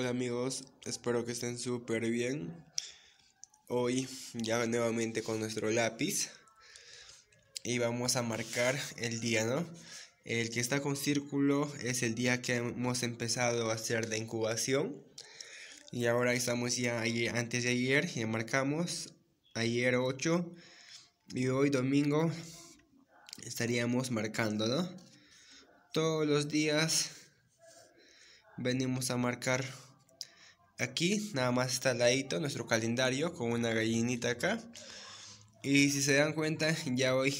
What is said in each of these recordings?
Hola amigos, espero que estén súper bien. Hoy ya nuevamente con nuestro lápiz y vamos a marcar el día, ¿no? El que está con círculo es el día que hemos empezado a hacer de incubación y ahora estamos ya antes de ayer, ya marcamos ayer 8 y hoy domingo estaríamos marcando, ¿no? Todos los días venimos a marcar Aquí nada más está al ladito nuestro calendario con una gallinita acá. Y si se dan cuenta, ya hoy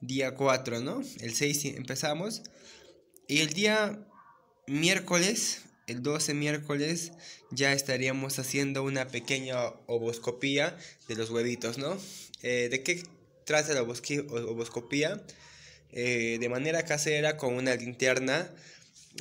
día 4, ¿no? El 6 empezamos. Y el día miércoles, el 12 miércoles, ya estaríamos haciendo una pequeña oboscopía de los huevitos, ¿no? Eh, ¿De qué trata la oboscopía? Eh, de manera casera con una linterna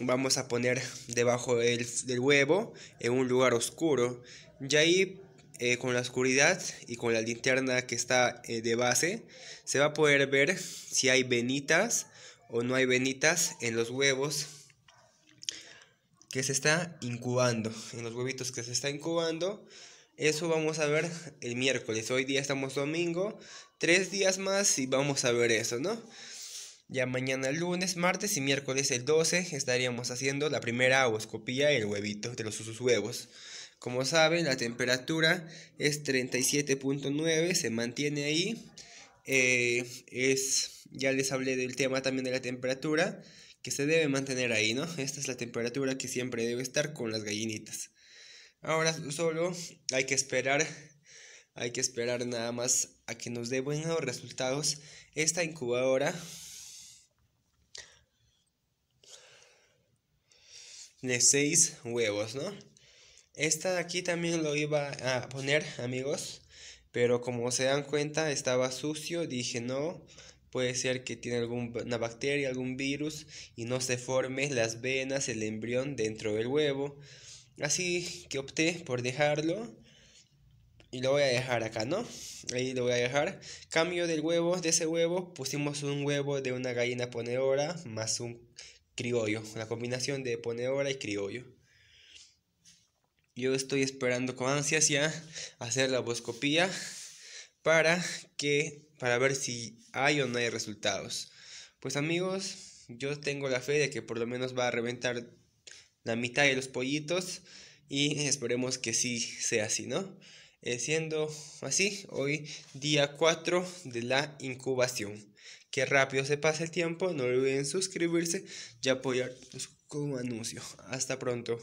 vamos a poner debajo del, huevo en un lugar oscuro. Y ahí eh, con la oscuridad y con la linterna que está eh, de base, se va a poder ver si hay venitas o no hay venitas en los huevos que se está incubando, en los huevitos que se está incubando. Eso vamos a ver el miércoles. Hoy día estamos domingo, tres días más y vamos a ver eso, ¿no? Ya mañana lunes, martes y miércoles el 12 estaríamos haciendo la primera aguascopía del huevito de los sus huevos. Como saben, la temperatura es 37.9, se mantiene ahí. Eh, es, ya les hablé del tema también de la temperatura, que se debe mantener ahí, ¿no? Esta es la temperatura que siempre debe estar con las gallinitas. Ahora solo hay que esperar, hay que esperar nada más a que nos dé buenos resultados esta incubadora de seis huevos, ¿no? Esta de aquí también lo iba a poner, amigos. Pero como se dan cuenta, estaba sucio. Dije, no, puede ser que tiene alguna bacteria, algún virus. Y no se formen las venas, el embrión dentro del huevo. Así que opté por dejarlo. Y lo voy a dejar acá, ¿no? Ahí lo voy a dejar. Cambio del huevo, de ese huevo, pusimos un huevo de una gallina ponedora más un criollo, la combinación de ponedora y criollo. Yo estoy esperando con ansias ya hacer la boscopía para que para ver si hay o no hay resultados. Pues amigos, yo tengo la fe de que por lo menos va a reventar la mitad de los pollitos y esperemos que sí sea así, ¿no? Eh, siendo así, hoy día 4 de la incubación. Que rápido se pasa el tiempo, no olviden suscribirse y apoyarnos con anuncio. Hasta pronto.